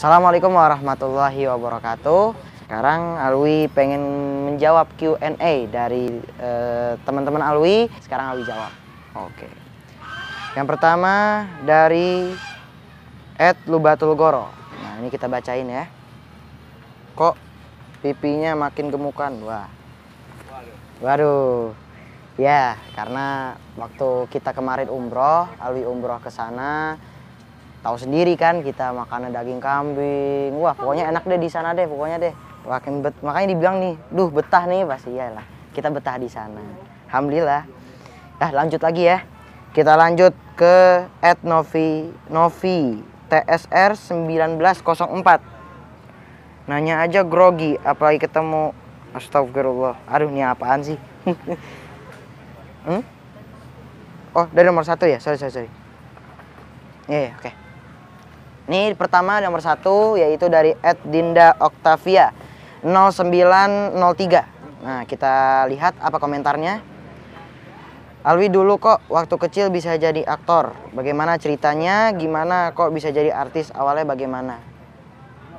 Assalamualaikum warahmatullahi wabarakatuh. Sekarang Alwi pengen menjawab Q&A dari eh, teman-teman Alwi. Sekarang Alwi jawab. Oke. Okay. Yang pertama dari Ed Lubatul Goro. Nah ini kita bacain ya. Kok pipinya makin gemukan? Wah. Waduh. Ya, karena waktu kita kemarin umroh, Alwi umroh ke sana, tahu sendiri kan kita makanan daging kambing wah pokoknya enak deh di sana deh pokoknya deh makin bet makanya dibilang nih duh betah nih pasti iyalah kita betah di sana alhamdulillah nah lanjut lagi ya kita lanjut ke at Novi Novi TSR 1904 nanya aja grogi apalagi ketemu astagfirullah aduh ini apaan sih hmm? oh dari nomor satu ya sorry sorry sorry Iya, yeah, oke. Okay. Ini pertama nomor satu yaitu dari Ed Dinda Octavia 0903. Nah, kita lihat apa komentarnya. Alwi dulu kok waktu kecil bisa jadi aktor. Bagaimana ceritanya? Gimana kok bisa jadi artis? Awalnya bagaimana?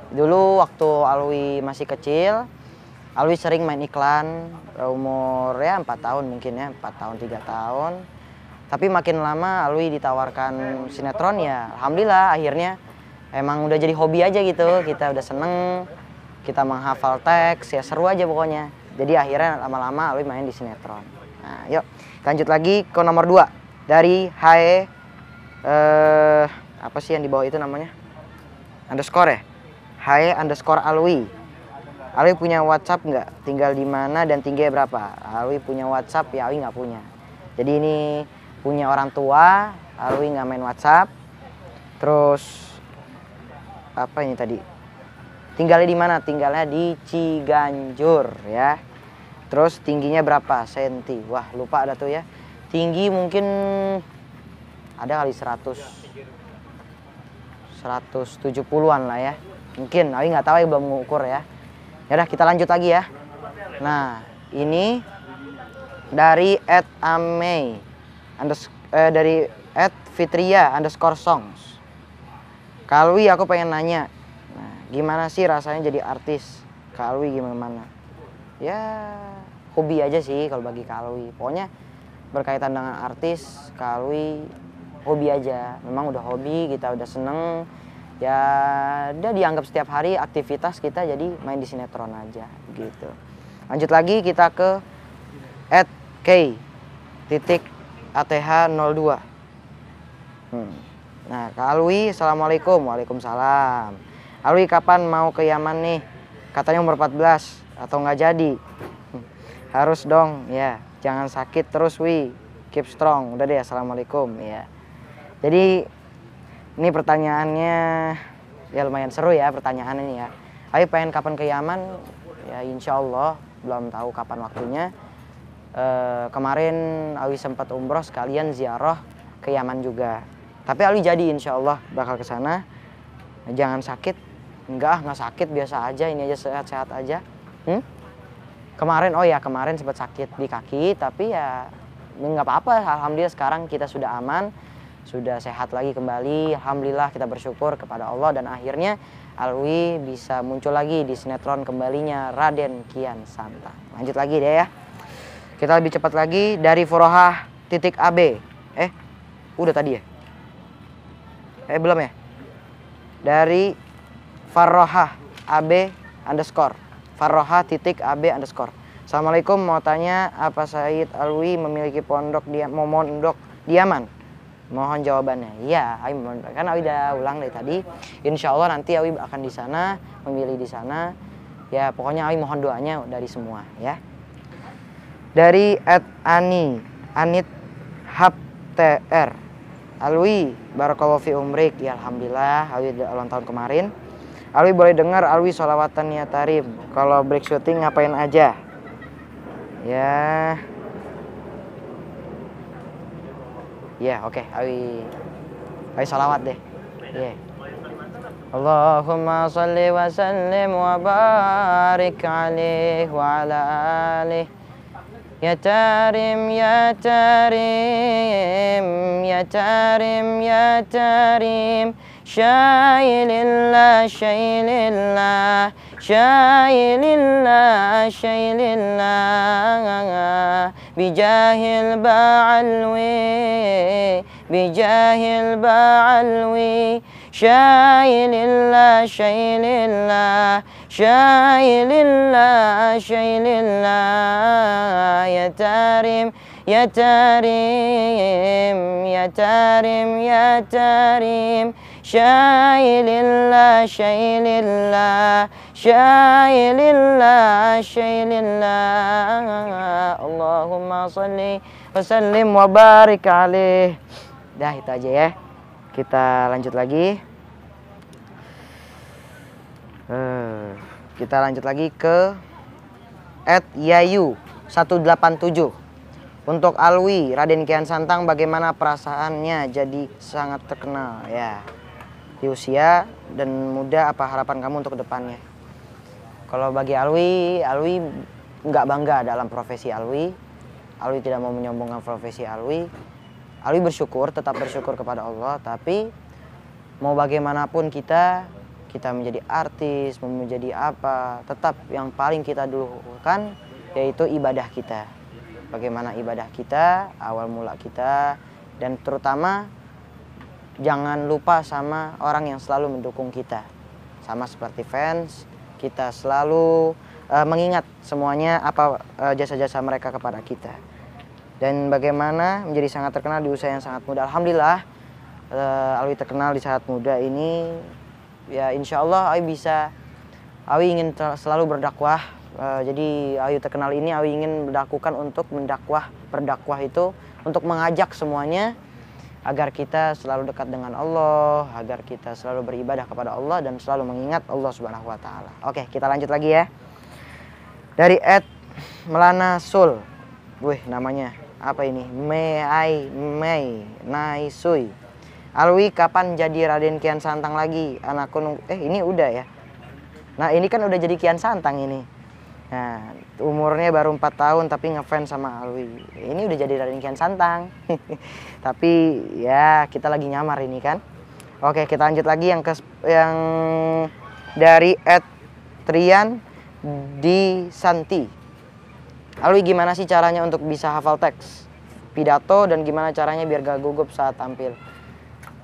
Dulu waktu Alwi masih kecil, Alwi sering main iklan umur ya 4 tahun mungkin ya, 4 tahun, tiga tahun. Tapi makin lama Alwi ditawarkan sinetron ya, alhamdulillah akhirnya emang udah jadi hobi aja gitu kita udah seneng kita menghafal teks ya seru aja pokoknya jadi akhirnya lama-lama Alwi main di sinetron nah yuk lanjut lagi ke nomor 2 dari Hae eh apa sih yang di bawah itu namanya underscore ya Hae underscore Alwi Alwi punya WhatsApp nggak tinggal di mana dan tinggi berapa Alwi punya WhatsApp ya Alwi nggak punya jadi ini punya orang tua Alwi nggak main WhatsApp terus apa ini tadi tinggalnya di mana tinggalnya di Ciganjur ya terus tingginya berapa senti wah lupa ada tuh ya tinggi mungkin ada kali 100 170-an lah ya mungkin tapi nggak tahu ya belum mengukur ya ya udah kita lanjut lagi ya nah ini dari Ed amei eh, dari Ed fitria underscore songs Kalwi aku pengen nanya, nah, gimana sih rasanya jadi artis? Kalwi gimana Ya hobi aja sih kalau bagi Kalwi Pokoknya berkaitan dengan artis, Kalwi hobi aja. Memang udah hobi, kita udah seneng. Ya dia dianggap setiap hari aktivitas kita jadi main di sinetron aja gitu. Lanjut lagi kita ke at k titik ath 02. Hmm. Nah, Kak Alwi, Assalamualaikum. Waalaikumsalam. Alwi, kapan mau ke Yaman nih? Katanya umur 14 atau nggak jadi. Hmm, harus dong, ya. Jangan sakit terus, Wi. Keep strong. Udah deh, Assalamualaikum. Ya. Jadi, ini pertanyaannya ya lumayan seru ya pertanyaan ini ya. Ayo pengen kapan ke Yaman? Ya, insya Allah. Belum tahu kapan waktunya. Uh, kemarin Awi sempat umroh sekalian ziarah ke Yaman juga tapi Ali jadi insya Allah bakal ke sana jangan sakit enggak nggak sakit biasa aja ini aja sehat-sehat aja hmm? kemarin oh ya kemarin sempat sakit di kaki tapi ya nggak apa-apa alhamdulillah sekarang kita sudah aman sudah sehat lagi kembali alhamdulillah kita bersyukur kepada Allah dan akhirnya Alwi bisa muncul lagi di sinetron kembalinya Raden Kian Santa lanjut lagi deh ya kita lebih cepat lagi dari Furoha titik AB eh udah tadi ya eh belum ya dari Farroha AB underscore Farroha titik AB underscore Assalamualaikum mau tanya apa Said Alwi memiliki pondok dia mau pondok diaman mohon jawabannya ya Awi kan Awi udah ulang dari tadi Insya Allah nanti Awi akan di sana memilih di sana ya pokoknya Awi mohon doanya dari semua ya dari Ed Ani Anit Haptr Alwi, barakallahu fi umrik. Ya alhamdulillah, Alwi ulang tahun kemarin. Alwi boleh dengar Alwi sholawatan ya tarif. Kalau break shooting ngapain aja? Ya. Ya, oke, okay. Alwi. Alwi solawat deh. Ya. Yeah. Allahumma salli wa sallim wa barik alih wa ala alih. يا تارم يا تارم يا تارم يا تارم شايل الله شايل الله شايل الله شايل الله بجاه البعلوي بجاه البعلوي شايل الله شايل الله Syailillah, syailillah Ya tarim, ya tarim Ya tarim, ya tarim Syailillah, syailillah Syailillah, syailillah Allahumma salli wa sallim wa barik Dah itu aja ya Kita lanjut lagi Eh, kita lanjut lagi ke at Yayu 187. Untuk Alwi, Raden Kian Santang bagaimana perasaannya jadi sangat terkenal ya. Di usia dan muda apa harapan kamu untuk depannya Kalau bagi Alwi, Alwi nggak bangga dalam profesi Alwi. Alwi tidak mau menyombongkan profesi Alwi. Alwi bersyukur, tetap bersyukur kepada Allah, tapi mau bagaimanapun kita kita menjadi artis, menjadi apa, tetap yang paling kita dulukan yaitu ibadah kita. Bagaimana ibadah kita, awal mula kita, dan terutama jangan lupa sama orang yang selalu mendukung kita. Sama seperti fans, kita selalu uh, mengingat semuanya apa eh, jasa-jasa uh, mereka kepada kita. Dan bagaimana menjadi sangat terkenal di usia yang sangat muda. Alhamdulillah, uh, Alwi terkenal di saat muda ini ya insya Allah Awi bisa Awi ingin selalu berdakwah e, jadi Awi terkenal ini Awi ingin melakukan untuk mendakwah berdakwah itu untuk mengajak semuanya agar kita selalu dekat dengan Allah, agar kita selalu beribadah kepada Allah dan selalu mengingat Allah Subhanahu wa taala. Oke, kita lanjut lagi ya. Dari Ed Melana Sul. Wih, namanya apa ini? Mei Mei Naisui. Alwi kapan jadi Raden Kian Santang lagi? Anakku nunggu. Eh ini udah ya. Nah ini kan udah jadi Kian Santang ini. Nah umurnya baru 4 tahun tapi ngefans sama Alwi. Ini udah jadi Raden Kian Santang. tapi ya kita lagi nyamar ini kan. Oke kita lanjut lagi yang ke yang dari Ed Trian di Santi. Alwi gimana sih caranya untuk bisa hafal teks? Pidato dan gimana caranya biar gak gugup saat tampil?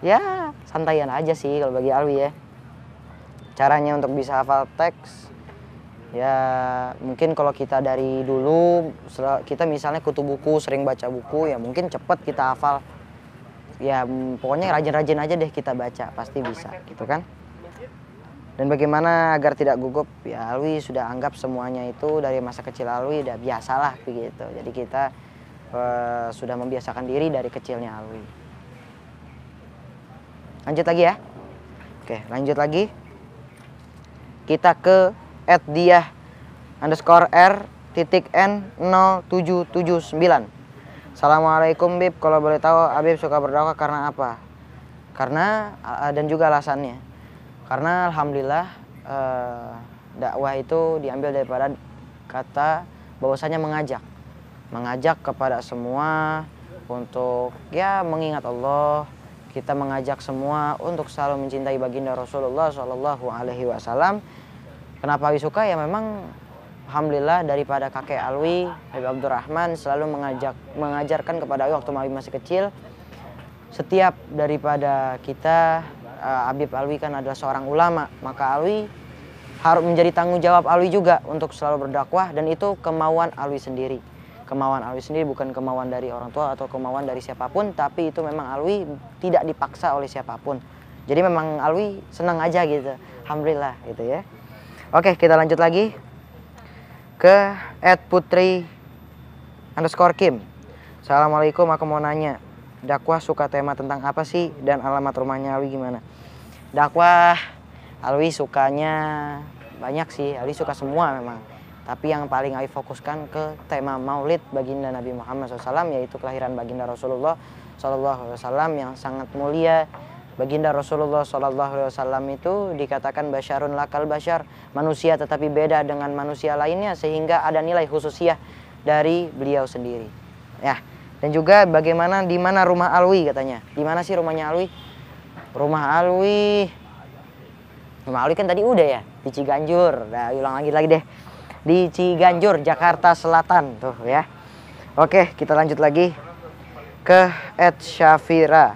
ya santaian aja sih kalau bagi Alwi ya caranya untuk bisa hafal teks ya mungkin kalau kita dari dulu kita misalnya kutu buku sering baca buku ya mungkin cepet kita hafal ya pokoknya rajin-rajin aja deh kita baca pasti bisa gitu kan dan bagaimana agar tidak gugup ya Alwi sudah anggap semuanya itu dari masa kecil Alwi udah biasalah begitu jadi kita uh, sudah membiasakan diri dari kecilnya Alwi Lanjut lagi ya. Oke, lanjut lagi. Kita ke dia underscore r titik n 0779. Assalamualaikum Bib, kalau boleh tahu Abib suka berdoa karena apa? Karena eh, dan juga alasannya. Karena alhamdulillah eh, dakwah itu diambil daripada kata bahwasanya mengajak. Mengajak kepada semua untuk ya mengingat Allah, kita mengajak semua untuk selalu mencintai baginda Rasulullah Shallallahu Alaihi Wasallam. Kenapa Awi suka? Ya memang, alhamdulillah daripada kakek Alwi, Habib Abdurrahman selalu mengajak mengajarkan kepada Awi waktu Awi masih kecil. Setiap daripada kita, uh, Habib Alwi kan adalah seorang ulama, maka Alwi harus menjadi tanggung jawab Alwi juga untuk selalu berdakwah dan itu kemauan Alwi sendiri kemauan Alwi sendiri bukan kemauan dari orang tua atau kemauan dari siapapun tapi itu memang Alwi tidak dipaksa oleh siapapun jadi memang Alwi senang aja gitu Alhamdulillah gitu ya oke kita lanjut lagi ke Ed Putri underscore Kim Assalamualaikum aku mau nanya dakwah suka tema tentang apa sih dan alamat rumahnya Alwi gimana dakwah Alwi sukanya banyak sih Alwi suka semua memang tapi yang paling Awi fokuskan ke tema maulid baginda Nabi Muhammad SAW yaitu kelahiran baginda Rasulullah SAW yang sangat mulia. Baginda Rasulullah SAW itu dikatakan basyarun lakal basyar, manusia tetapi beda dengan manusia lainnya sehingga ada nilai khususiah dari beliau sendiri. Ya, dan juga bagaimana di mana rumah Alwi katanya. Di mana sih rumahnya Alwi? Rumah Alwi Rumah Alwi kan tadi udah ya di Ciganjur. Nah, ulang lagi lagi deh di Ciganjur, Jakarta Selatan tuh ya. Oke, kita lanjut lagi ke Ed Shafira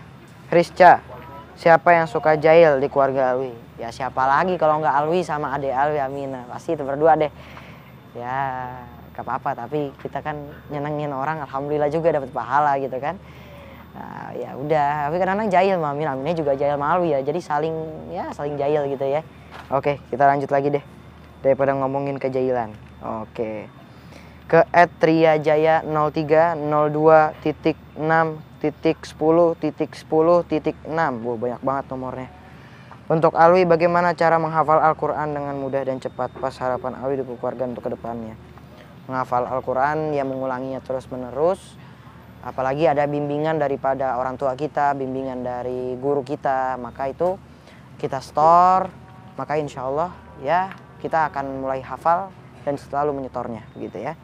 Rizca, siapa yang suka jahil di keluarga Alwi? Ya siapa lagi kalau nggak Alwi sama Ade Alwi Amina. Pasti itu berdua deh. Ya, gak apa-apa tapi kita kan nyenengin orang alhamdulillah juga dapat pahala gitu kan nah, ya udah tapi kan kadang jahil mamin aminnya juga jahil malu ya jadi saling ya saling jahil gitu ya oke kita lanjut lagi deh daripada ngomongin kejailan, Oke. Ke etria titik 0302.6.10.10.6. Wah, banyak banget nomornya. Untuk Alwi, bagaimana cara menghafal Al-Quran dengan mudah dan cepat? Pas harapan Alwi di keluarga untuk kedepannya. Menghafal Al-Quran, ya mengulanginya terus-menerus. Apalagi ada bimbingan daripada orang tua kita, bimbingan dari guru kita. Maka itu kita store, maka insya Allah ya kita akan mulai hafal dan selalu menyetornya gitu ya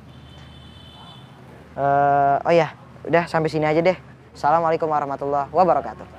uh, oh ya udah sampai sini aja deh assalamualaikum warahmatullahi wabarakatuh